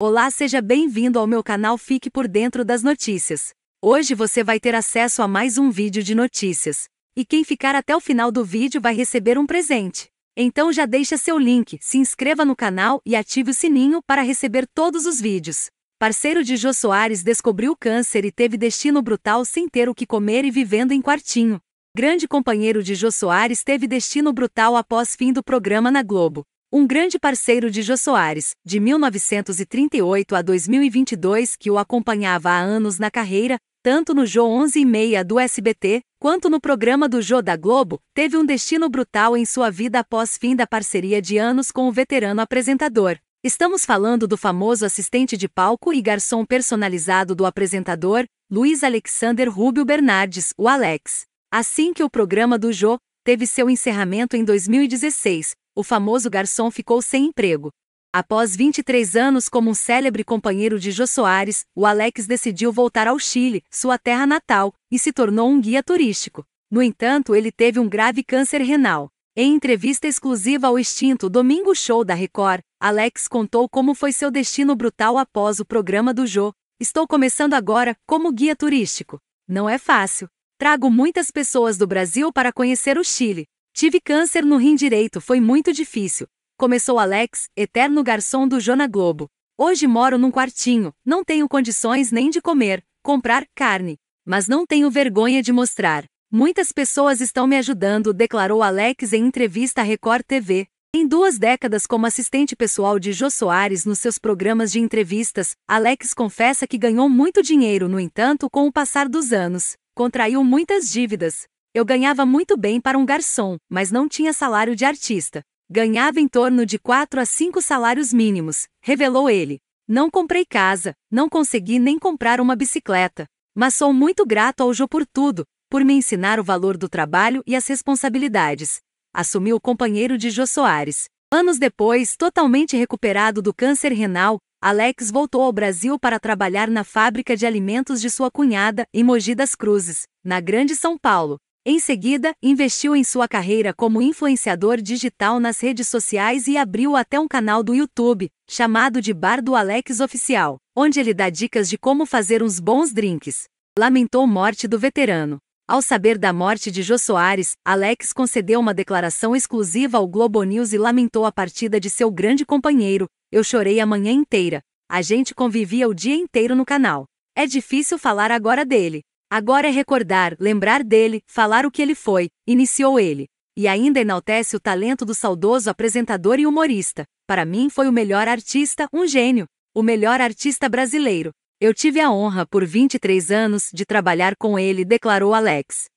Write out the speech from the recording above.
Olá, seja bem-vindo ao meu canal Fique por Dentro das Notícias. Hoje você vai ter acesso a mais um vídeo de notícias. E quem ficar até o final do vídeo vai receber um presente. Então já deixa seu link, se inscreva no canal e ative o sininho para receber todos os vídeos. Parceiro de Jô Soares descobriu câncer e teve destino brutal sem ter o que comer e vivendo em quartinho. Grande companheiro de Jô Soares teve destino brutal após fim do programa na Globo. Um grande parceiro de Jô Soares, de 1938 a 2022, que o acompanhava há anos na carreira, tanto no Jô 11 e meia do SBT, quanto no programa do Jô da Globo, teve um destino brutal em sua vida após fim da parceria de anos com o veterano apresentador. Estamos falando do famoso assistente de palco e garçom personalizado do apresentador, Luiz Alexander Rubio Bernardes, o Alex. Assim que o programa do Jô teve seu encerramento em 2016, o famoso garçom ficou sem emprego. Após 23 anos como um célebre companheiro de Jô Soares, o Alex decidiu voltar ao Chile, sua terra natal, e se tornou um guia turístico. No entanto, ele teve um grave câncer renal. Em entrevista exclusiva ao extinto Domingo Show da Record, Alex contou como foi seu destino brutal após o programa do Jô. Estou começando agora como guia turístico. Não é fácil. Trago muitas pessoas do Brasil para conhecer o Chile. Tive câncer no rim direito, foi muito difícil. Começou Alex, eterno garçom do Jona Globo. Hoje moro num quartinho, não tenho condições nem de comer, comprar carne, mas não tenho vergonha de mostrar. Muitas pessoas estão me ajudando, declarou Alex em entrevista à Record TV. Em duas décadas como assistente pessoal de Jô Soares nos seus programas de entrevistas, Alex confessa que ganhou muito dinheiro, no entanto, com o passar dos anos, contraiu muitas dívidas, eu ganhava muito bem para um garçom, mas não tinha salário de artista. Ganhava em torno de 4 a 5 salários mínimos, revelou ele. Não comprei casa, não consegui nem comprar uma bicicleta. Mas sou muito grato ao Jô por tudo, por me ensinar o valor do trabalho e as responsabilidades. Assumiu o companheiro de Jô Soares. Anos depois, totalmente recuperado do câncer renal, Alex voltou ao Brasil para trabalhar na fábrica de alimentos de sua cunhada, em Mogi das Cruzes, na Grande São Paulo. Em seguida, investiu em sua carreira como influenciador digital nas redes sociais e abriu até um canal do YouTube, chamado de Bar do Alex Oficial, onde ele dá dicas de como fazer uns bons drinks. Lamentou morte do veterano. Ao saber da morte de Jô Soares, Alex concedeu uma declaração exclusiva ao Globo News e lamentou a partida de seu grande companheiro. Eu chorei a manhã inteira. A gente convivia o dia inteiro no canal. É difícil falar agora dele. Agora é recordar, lembrar dele, falar o que ele foi, iniciou ele. E ainda enaltece o talento do saudoso apresentador e humorista. Para mim foi o melhor artista, um gênio, o melhor artista brasileiro. Eu tive a honra por 23 anos de trabalhar com ele, declarou Alex.